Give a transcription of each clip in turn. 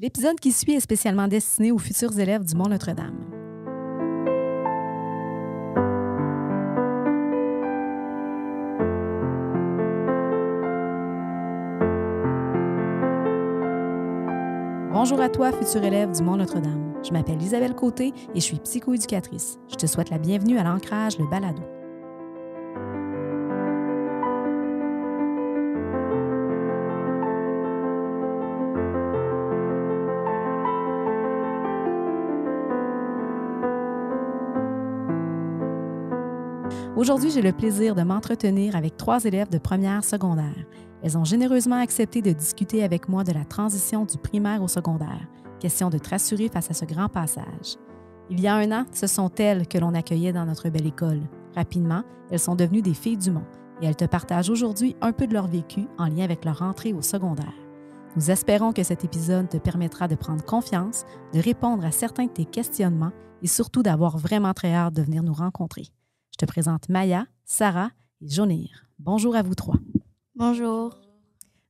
L'épisode qui suit est spécialement destiné aux futurs élèves du Mont Notre-Dame. Bonjour à toi, futur élève du Mont Notre-Dame. Je m'appelle Isabelle Côté et je suis psychoéducatrice. Je te souhaite la bienvenue à l'Ancrage, le balado. Aujourd'hui, j'ai le plaisir de m'entretenir avec trois élèves de première secondaire. Elles ont généreusement accepté de discuter avec moi de la transition du primaire au secondaire, question de te rassurer face à ce grand passage. Il y a un an, ce sont elles que l'on accueillait dans notre belle école. Rapidement, elles sont devenues des filles du monde et elles te partagent aujourd'hui un peu de leur vécu en lien avec leur entrée au secondaire. Nous espérons que cet épisode te permettra de prendre confiance, de répondre à certains de tes questionnements et surtout d'avoir vraiment très hâte de venir nous rencontrer. Je te présente Maya, Sarah et Jonir. Bonjour à vous trois. Bonjour.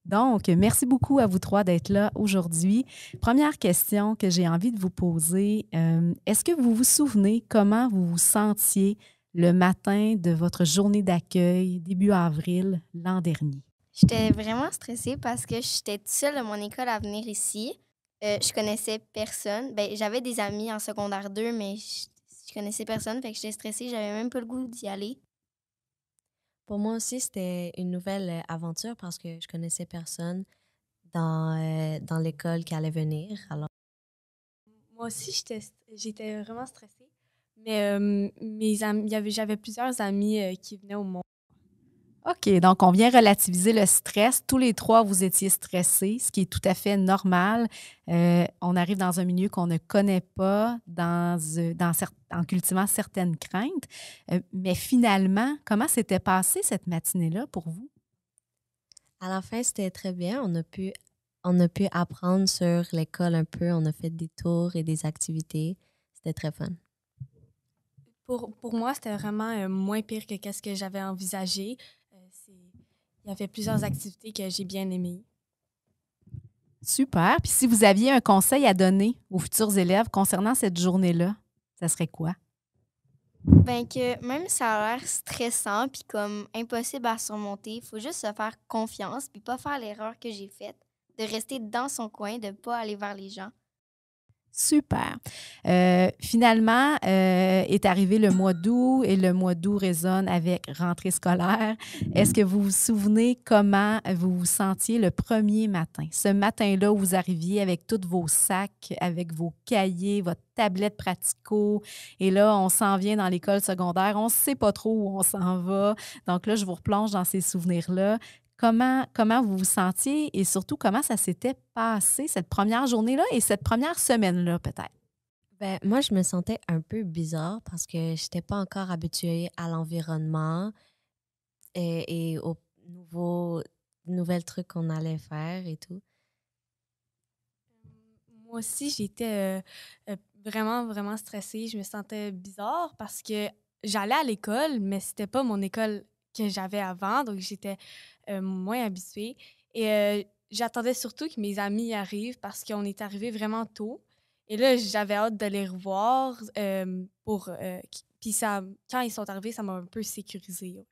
Donc, merci beaucoup à vous trois d'être là aujourd'hui. Première question que j'ai envie de vous poser, euh, est-ce que vous vous souvenez comment vous vous sentiez le matin de votre journée d'accueil début avril l'an dernier? J'étais vraiment stressée parce que j'étais seule à mon école à venir ici. Euh, je connaissais personne. Ben, j'avais des amis en secondaire 2, mais je connaissais personne, fait que j'étais stressée, j'avais même pas le goût d'y aller. Pour moi aussi, c'était une nouvelle euh, aventure parce que je connaissais personne dans, euh, dans l'école qui allait venir. Alors... Moi aussi, j'étais vraiment stressée. Mais euh, y j'avais plusieurs amis qui venaient au monde OK, donc on vient relativiser le stress. Tous les trois, vous étiez stressés, ce qui est tout à fait normal. Euh, on arrive dans un milieu qu'on ne connaît pas euh, en cultivant certaines craintes. Euh, mais finalement, comment s'était passée cette matinée-là pour vous? À la fin, c'était très bien. On a pu, on a pu apprendre sur l'école un peu. On a fait des tours et des activités. C'était très fun. Pour, moi, c'était vraiment moins pire que ce que j'avais envisagé. Il fait plusieurs activités que j'ai bien aimées. Super. Puis si vous aviez un conseil à donner aux futurs élèves concernant cette journée-là, ça serait quoi? Bien que même si ça a l'air stressant puis comme impossible à surmonter, il faut juste se faire confiance puis pas faire l'erreur que j'ai faite de rester dans son coin, de ne pas aller vers les gens. Super. Euh, finalement, euh, est arrivé le mois d'août et le mois d'août résonne avec rentrée scolaire. Est-ce que vous vous souvenez comment vous vous sentiez le premier matin? Ce matin-là, où vous arriviez avec tous vos sacs, avec vos cahiers, votre tablette pratico. Et là, on s'en vient dans l'école secondaire. On ne sait pas trop où on s'en va. Donc là, je vous replonge dans ces souvenirs-là comment, comment vous vous sentiez et surtout comment ça s'était passé cette première journée-là et cette première semaine-là peut-être? Ben, moi, je me sentais un peu bizarre parce que je n'étais pas encore habituée à l'environnement et, aux nouveaux, nouvelles trucs qu'on allait faire et tout. Moi aussi, j'étais euh, euh, vraiment, vraiment stressée. Je me sentais bizarre parce que j'allais à l'école, mais c'était pas mon école que j'avais avant. Donc, j'étais euh, moins habituée. Et j'attendais surtout que mes amis arrivent parce qu'on est arrivé vraiment tôt. Et là, j'avais hâte de les revoir. pour, puis ça, quand ils sont arrivés, ça m'a un peu sécurisée.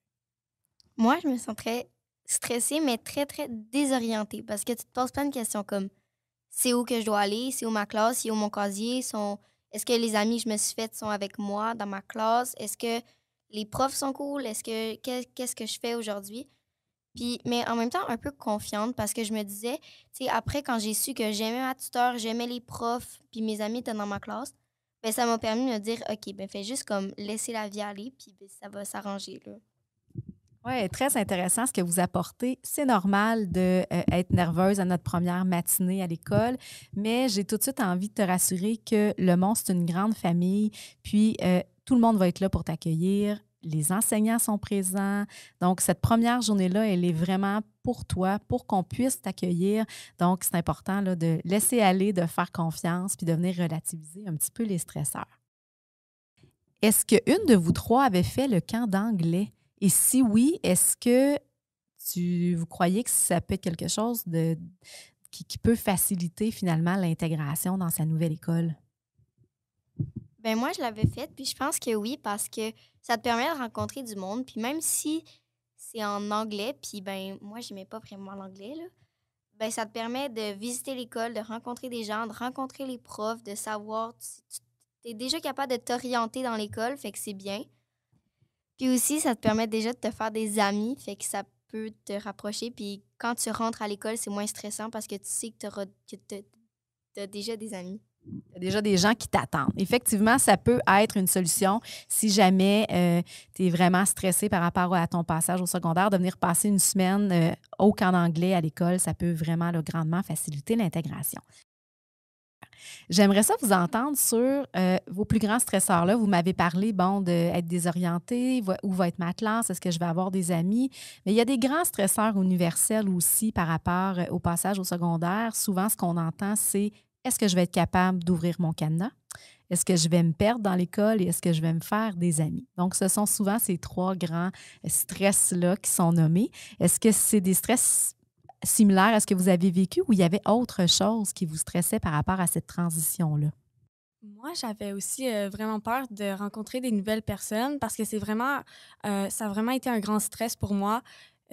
Moi, je me sens très stressée, mais très, très désorientée parce que tu te poses plein de questions comme c'est où que je dois aller, c'est où ma classe, c'est où mon casier, sont... est-ce que les amis que je me suis faites sont avec moi dans ma classe, est-ce que les profs sont cool, est-ce que qu'est-ce que je fais aujourd'hui? mais en même temps, un peu confiante parce que je me disais, tu sais, après, quand j'ai su que j'aimais ma tuteur, j'aimais les profs, puis mes amis étaient dans ma classe, ben, ça m'a permis de me dire, OK, ben, fais juste comme laisser la vie aller, puis ben, ça va s'arranger, là. Oui, très intéressant ce que vous apportez. C'est normal d'être euh, être nerveuse à notre première matinée à l'école, mais j'ai tout de suite envie de te rassurer que le monde, c'est une grande famille, puis euh, tout le monde va être là pour t'accueillir les enseignants sont présents. Donc, cette première journée-là, elle est vraiment pour toi, pour qu'on puisse t'accueillir. Donc, c'est important de laisser aller, de faire confiance, puis de venir relativiser un petit peu les stresseurs. Est-ce que une de vous trois avait fait le camp d'anglais? Et si oui, est-ce que tu, vous croyez que ça peut être quelque chose de, qui, peut faciliter finalement l'intégration dans sa nouvelle école? Ben moi, je l'avais faite, puis je pense que oui, parce que ça te permet de rencontrer du monde. Puis même si c'est en anglais, puis ben moi, j'aimais pas vraiment l'anglais, là, ben ça te permet de visiter l'école, de rencontrer des gens, de rencontrer les profs, de savoir si tu es déjà capable de t'orienter dans l'école, fait que c'est bien. Puis aussi, ça te permet déjà de te faire des amis, fait que ça peut te rapprocher. Puis quand tu rentres à l'école, c'est moins stressant parce que tu sais que tu as déjà des amis. Il y a déjà des gens qui t'attendent. Effectivement, ça peut être une solution si jamais euh, tu es vraiment stressé par rapport à ton passage au secondaire, de venir passer une semaine euh, au camp d'anglais à l'école, ça peut vraiment grandement faciliter l'intégration. J'aimerais ça vous entendre sur euh, vos plus grands stresseurs. Là. Vous m'avez parlé, bon, d'être désorienté, où va être ma classe, est-ce que je vais avoir des amis? Mais il y a des grands stresseurs universels aussi par rapport au passage au secondaire. Souvent, ce qu'on entend, c'est est-ce que je vais être capable d'ouvrir mon cadenas? Est-ce que je vais me perdre dans l'école et est-ce que je vais me faire des amis? Donc, ce sont souvent ces trois grands stress-là qui sont nommés. Est-ce que c'est des stress similaires à ce que vous avez vécu ou il y avait autre chose qui vous stressait par rapport à cette transition-là? Moi, j'avais aussi euh, vraiment peur de rencontrer des nouvelles personnes parce que c'est vraiment, euh, ça a vraiment été un grand stress pour moi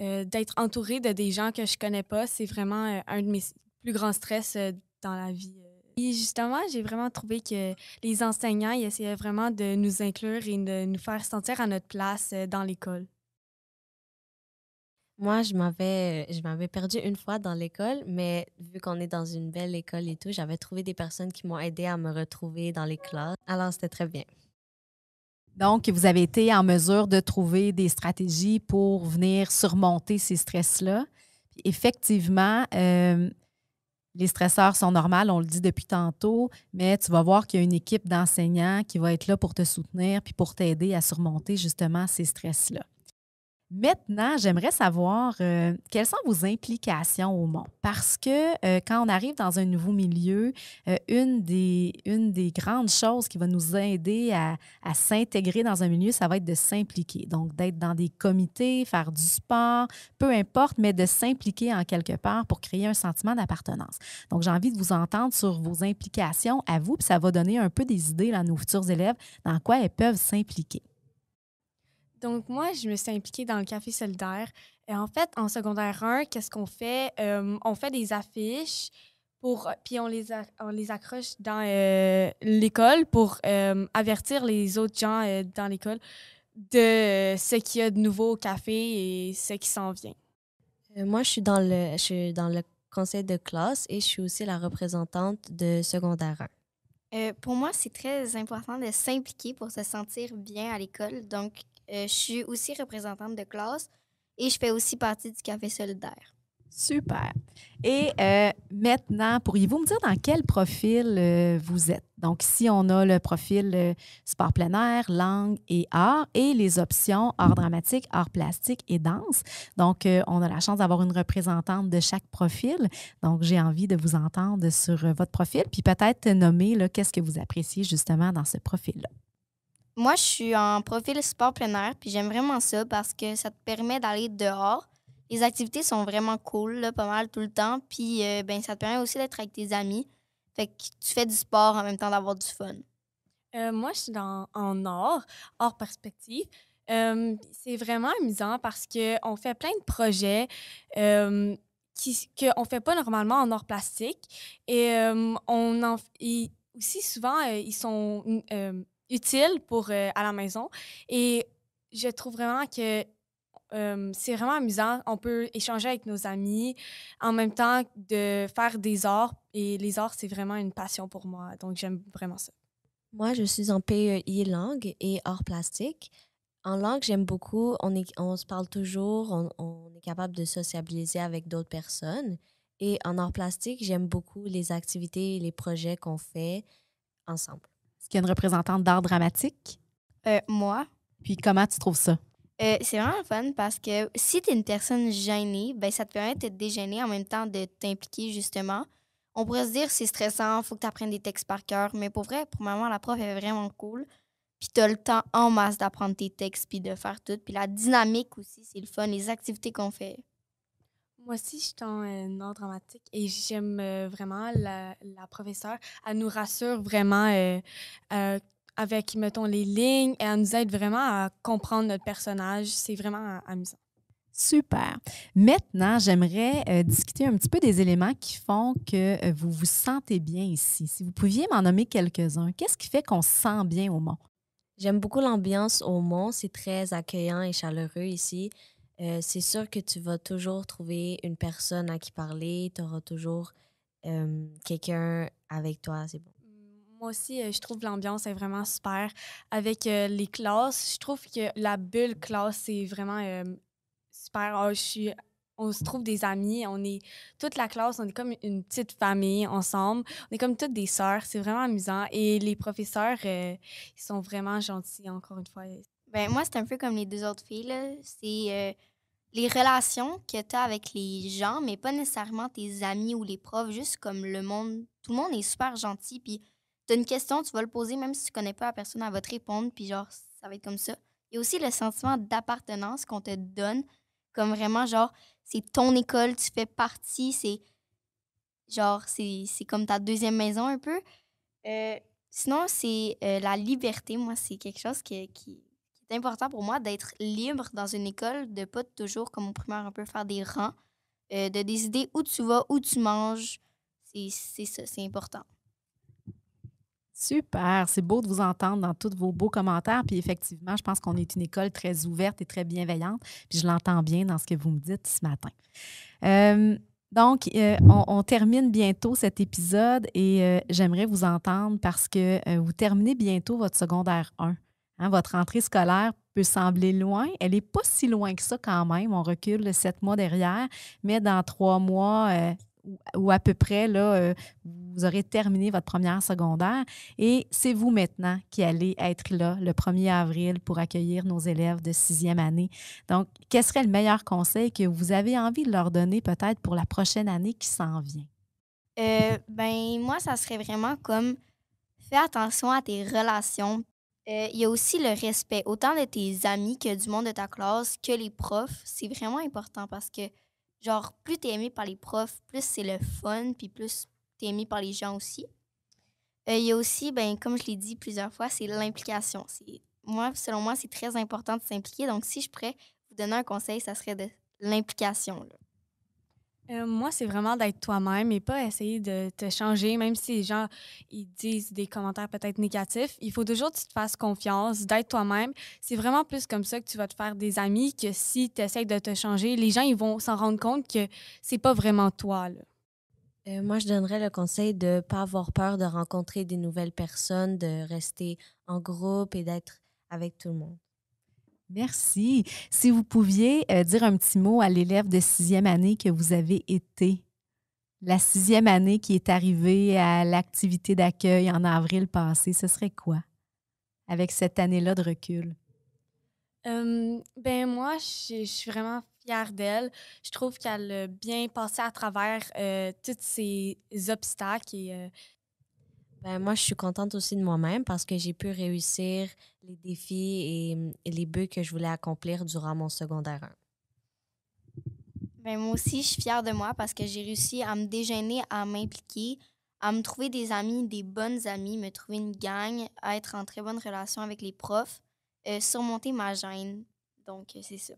euh, d'être entourée de des gens que je connais pas. C'est vraiment un de mes plus grands stress dans la vie et justement, j'ai vraiment trouvé que les enseignants ils essayaient vraiment de nous inclure et de nous faire sentir à notre place euh, dans l'école. Moi, je m'avais, je perdu une fois dans l'école, mais vu qu'on est dans une belle école et tout, j'avais trouvé des personnes qui m'ont aidé à me retrouver dans les classes. Alors, c'était très bien. Donc, vous avez été en mesure de trouver des stratégies pour venir surmonter ces stress-là. Effectivement, euh, les stresseurs sont normaux, on le dit depuis tantôt, mais tu vas voir qu'il y a une équipe d'enseignants qui va être là pour te soutenir puis pour t'aider à surmonter justement ces stress-là. Maintenant, j'aimerais savoir euh, quelles sont vos implications au monde. Parce que euh, quand on arrive dans un nouveau milieu, euh, une, des, grandes choses qui va nous aider à, s'intégrer dans un milieu, ça va être de s'impliquer. Donc, d'être dans des comités, faire du sport, peu importe, mais de s'impliquer en quelque part pour créer un sentiment d'appartenance. Donc, j'ai envie de vous entendre sur vos implications à vous, puis ça va donner un peu des idées à nos futurs élèves dans quoi elles peuvent s'impliquer. Donc, moi, je me suis impliquée dans le Café solidaire. Et en fait, en secondaire 1, qu'est-ce qu'on fait? Euh, on fait des affiches pour, euh, puis on les, on les accroche dans euh, l'école pour avertir les autres gens dans l'école de ce qu'il y a de nouveau au café et ce qui s'en vient. moi, je suis, dans le, je suis dans le conseil de classe et je suis aussi la représentante de secondaire 1. pour moi, c'est très important de s'impliquer pour se sentir bien à l'école. Donc, euh, je suis aussi représentante de classe et je fais aussi partie du Café solidaire. Super. Et euh, maintenant, pourriez-vous me dire dans quel profil euh, vous êtes? Donc, ici, on a le profil sport plein air, langue et art et les options art dramatique, art plastique et danse. Donc, on a la chance d'avoir une représentante de chaque profil. Donc, j'ai envie de vous entendre sur votre profil, puis peut-être nommer qu'est-ce que vous appréciez justement dans ce profil-là. Moi, je suis en profil sport plein air, puis j'aime vraiment ça parce que ça te permet d'aller dehors. Les activités sont vraiment cool, pas mal tout le temps. Puis euh, ben, ça te permet aussi d'être avec tes amis. Fait que tu fais du sport en même temps d'avoir du fun. Euh, moi, je suis dans, en or, hors perspective. Euh, c'est vraiment amusant parce qu'on fait plein de projets euh, qu'on ne fait pas normalement en or plastique. Et, on en, et aussi, souvent, ils sont utile pour euh, à la maison. Et je trouve vraiment que c'est vraiment amusant. On peut échanger avec nos amis en même temps de faire des arts. Et les arts, c'est vraiment une passion pour moi. Donc, j'aime vraiment ça. Moi, je suis en PEI langue et art plastique. En langue, j'aime beaucoup. On, est, on se parle toujours. On, est capable de sociabiliser avec d'autres personnes. Et en art plastique, j'aime beaucoup les activités et les projets qu'on fait ensemble est qu'il y a une représentante d'art dramatique? Euh, moi. Puis comment tu trouves ça? Euh, c'est vraiment fun parce que si tu es une personne gênée, ben, ça te permet d'être te en même temps de t'impliquer justement. On pourrait se dire c'est stressant, faut que tu apprennes des textes par cœur, mais pour vrai, pour maman, la prof est vraiment cool. Puis tu as le temps en masse d'apprendre tes textes puis de faire tout. Puis la dynamique aussi, c'est le fun, les activités qu'on fait. Moi aussi, je suis en euh, ordre dramatique et j'aime euh, vraiment la, la, professeure. Elle nous rassure vraiment euh, avec, mettons, les lignes et elle nous aide vraiment à comprendre notre personnage. C'est vraiment amusant. Super. Maintenant, j'aimerais discuter un petit peu des éléments qui font que vous vous sentez bien ici. Si vous pouviez m'en nommer quelques-uns, qu'est-ce qui fait qu'on se sent bien au Mont? J'aime beaucoup l'ambiance au Mont. C'est très accueillant et chaleureux ici. Euh, c'est sûr que tu vas toujours trouver une personne à qui parler, tu auras toujours quelqu'un avec toi, c'est bon. Mmh, moi aussi, euh, je trouve l'ambiance est vraiment super. Avec euh, les classes, je trouve que la bulle classe, c'est vraiment super. Ah, on se trouve des amis, on est toute la classe, on est comme une petite famille ensemble, on est comme toutes des sœurs, c'est vraiment amusant. Et les professeurs, ils sont vraiment gentils, encore une fois. Ben, moi, c'est un peu comme les deux autres filles. C'est euh, les relations que tu as avec les gens, mais pas nécessairement tes amis ou les profs, juste comme le monde. Tout le monde est super gentil. Puis, tu as une question, tu vas le poser, même si tu connais pas la personne, elle va te répondre. Puis, genre, ça va être comme ça. Il y a aussi le sentiment d'appartenance qu'on te donne, comme vraiment, genre, c'est ton école, tu fais partie, c'est genre, c'est comme ta deuxième maison un peu. Euh, sinon, c'est euh, la liberté, moi, c'est quelque chose qui, c'est important pour moi d'être libre dans une école, de pas toujours, comme au primaire, un peu faire des rangs, euh, de décider où tu vas, où tu manges. C'est ça, c'est important. Super, c'est beau de vous entendre dans tous vos beaux commentaires. Puis effectivement, je pense qu'on est une école très ouverte et très bienveillante. Puis je l'entends bien dans ce que vous me dites ce matin. Euh, donc, euh, on, termine bientôt cet épisode et j'aimerais vous entendre parce que vous terminez bientôt votre secondaire 1. Hein, votre entrée scolaire peut sembler loin. Elle n'est pas si loin que ça quand même. On recule sept mois derrière, mais dans trois mois euh, ou à peu près, là, euh, vous aurez terminé votre première secondaire. Et c'est vous maintenant qui allez être là le 1er avril pour accueillir nos élèves de sixième année. Donc, quel serait le meilleur conseil que vous avez envie de leur donner peut-être pour la prochaine année qui s'en vient? Euh, ben moi, ça serait vraiment comme faire attention à tes relations euh, il y a aussi le respect, autant de tes amis que du monde de ta classe, que les profs. C'est vraiment important parce que, genre, plus t'es aimé par les profs, plus c'est le fun, puis plus t'es aimé par les gens aussi. Euh, il y a aussi, ben, comme je l'ai dit plusieurs fois, c'est l'implication. Moi, selon moi, c'est très important de s'impliquer. Donc, si je pourrais vous donner un conseil, ça serait de l'implication. Euh, moi, c'est vraiment d'être toi-même et pas essayer de te changer, même si les gens ils disent des commentaires peut-être négatifs. Il faut toujours que tu te fasses confiance, d'être toi-même. C'est vraiment plus comme ça que tu vas te faire des amis que si tu essaies de te changer, les gens ils vont s'en rendre compte que c'est pas vraiment toi. Euh, moi, je donnerais le conseil de ne pas avoir peur de rencontrer des nouvelles personnes, de rester en groupe et d'être avec tout le monde. Merci. Si vous pouviez euh, dire un petit mot à l'élève de sixième année que vous avez été, la sixième année qui est arrivée à l'activité d'accueil en avril passé, ce serait quoi avec cette année-là de recul? ben moi, je suis vraiment fière d'elle. Je trouve qu'elle a bien passé à travers euh, tous ces obstacles et euh, ben, moi, je suis contente aussi de moi-même parce que j'ai pu réussir les défis et, les buts que je voulais accomplir durant mon secondaire 1. Ben, moi aussi, je suis fière de moi parce que j'ai réussi à me déjeuner, à m'impliquer, à me trouver des amis, des bonnes amies, me trouver une gang, à être en très bonne relation avec les profs, euh, surmonter ma gêne. Donc, euh, c'est ça.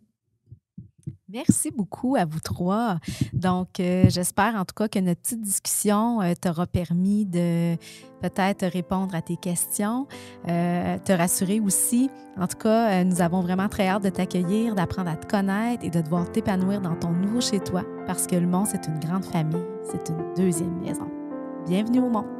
Merci beaucoup à vous trois. Donc, euh, j'espère en tout cas que notre petite discussion euh, t'aura permis de peut-être répondre à tes questions, euh, te rassurer aussi. En tout cas, nous avons vraiment très hâte de t'accueillir, d'apprendre à te connaître et de te voir t'épanouir dans ton nouveau chez toi parce que le monde c'est une grande famille, c'est une deuxième maison. Bienvenue au monde